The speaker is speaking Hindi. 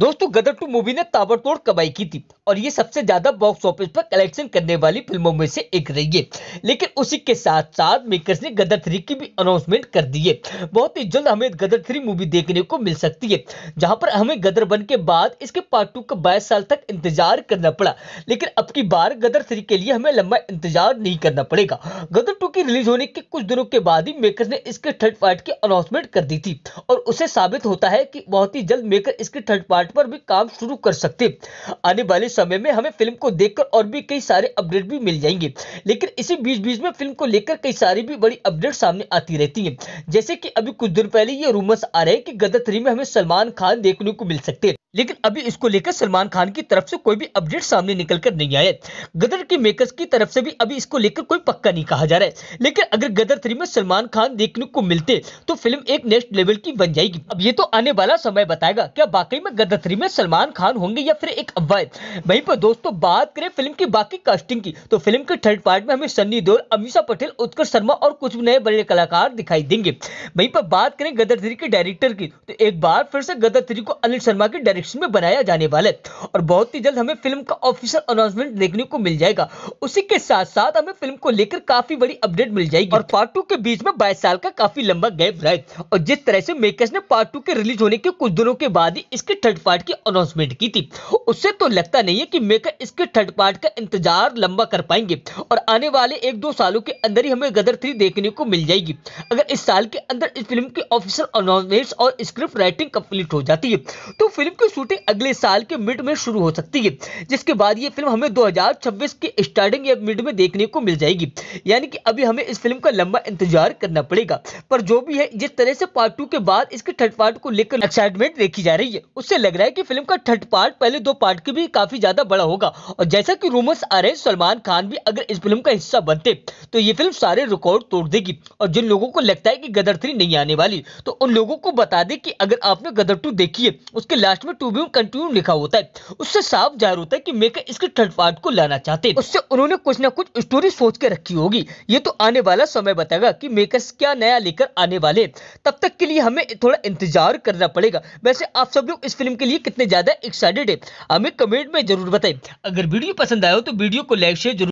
दोस्तों गदर टू मूवी ने ताबड़तोड़ कमाई की थी और ये सबसे ज्यादा बॉक्स ऑफिस पर कलेक्शन करने वाली फिल्मों में से एक रही है लेकिन उसी के साथ साथ मेकर्स ने गदर थ्री की भी अनाउंसमेंट कर दी है बहुत ही जल्द हमें गदर थ्री मूवी देखने को मिल सकती है जहां पर हमें गदर वन के बाद इसके पार्ट टू का बाईस साल तक इंतजार करना पड़ा लेकिन अब की बार गदर थ्री के लिए हमें लंबा इंतजार नहीं करना पड़ेगा गदर टू की रिलीज होने के कुछ दिनों के बाद ही मेकर ने इसके थर्ड पार्ट की अनाउंसमेंट कर दी थी और उसे साबित होता है कि बहुत ही जल्द मेकर इसके थर्ड पार्ट प्लॉट पर भी काम शुरू कर सकते आने वाले समय में हमें फिल्म को देखकर और भी कई सारे अपडेट भी मिल जाएंगे लेकिन इसी बीच बीच में फिल्म को लेकर कई सारी भी बड़ी अपडेट सामने आती रहती है जैसे की अभी कुछ दिन पहले ये रूमर्स आ रहे हैं की गदर थ्री में हमें सलमान खान देखने को मिल सकते हैं लेकिन अभी इसको लेकर सलमान खान की तरफ से कोई भी अपडेट सामने निकल कर नहीं आया गदर के मेकर्स की तरफ से भी अभी इसको लेकर कोई पक्का नहीं कहा जा रहा है लेकिन अगर गदर थ्री में सलमान खान देखने को मिलते तो फिल्म एक नेक्स्ट लेवल की बन जाएगी अब ये तो आने वाला समय बताएगा क्या बाकी में गदर थ्री में सलमान खान होंगे या फिर एक अफवाह वहीं पर दोस्तों बात करें फिल्म की बाकी कास्टिंग की तो फिल्म के थर्ड पार्ट में हमें सन्नी देओल अमीषा पटेल उत्कर्ष शर्मा और कुछ नए बड़े कलाकार दिखाई देंगे वहीं पर बात करें गदर थ्री के डायरेक्टर की तो एक बार फिर से गदर थ्री को अनिल शर्मा के डायरेक्टर डायरेक्शन में बनाया जाने वाला है और बहुत ही जल्द हमें फिल्म का ऑफिशियल अनाउंसमेंट देखने को मिल जाएगा उसी के साथ साथ हमें फिल्म को लेकर काफी बड़ी अपडेट मिल जाएगी और पार्ट टू के बीच में बाईस साल का काफी लंबा गैप रहा है और जिस तरह से मेकर्स ने पार्ट टू के रिलीज होने के कुछ दिनों के बाद ही इसके थर्ड पार्ट की अनाउंसमेंट की थी उससे तो लगता नहीं है की मेकर इसके थर्ड पार्ट का इंतजार लंबा कर पाएंगे और आने वाले एक दो सालों के अंदर ही हमें गदर थ्री देखने को मिल जाएगी अगर इस साल के अंदर इस फिल्म की ऑफिशियल अनाउंसमेंट और स्क्रिप्ट राइटिंग कंप्लीट हो जाती है तो फिल्म की की शूटिंग अगले साल के मिड में शुरू हो सकती है जिसके बाद ये फिल्म हमें 2026 के स्टार्टिंग या मिड में देखने को मिल जाएगी यानी कि अभी हमें इस फिल्म का लंबा इंतजार करना पड़ेगा पर जो भी है जिस तरह से पार्ट टू के बाद इसके थर्ड पार्ट को लेकर एक्साइटमेंट देखी जा रही है उससे लग रहा है की फिल्म का थर्ड पार्ट पहले दो पार्ट के भी काफी ज्यादा बड़ा होगा और जैसा की रूमर्स आ रहे सलमान खान भी अगर इस फिल्म का हिस्सा बनते तो ये फिल्म सारे रिकॉर्ड तोड़ देगी और जिन लोगों को लगता है की गदर थ्री नहीं आने वाली तो उन लोगों को बता दे की अगर आपने गदर टू देखी है उसके लास्ट में टू बी कंटिन्यू लिखा होता है उससे साफ जाहिर होता है कि मेकर इसके थर्ड पार्ट को लाना चाहते हैं उससे उन्होंने कुछ ना कुछ स्टोरी सोच के रखी होगी ये तो आने वाला समय बताएगा कि मेकर्स क्या नया लेकर आने वाले तब तक के लिए हमें थोड़ा इंतजार करना पड़ेगा वैसे आप सब लोग इस फिल्म के लिए कितने ज्यादा एक्साइटेड है हमें कमेंट में जरूर बताए अगर वीडियो पसंद आया हो तो वीडियो को लाइक शेयर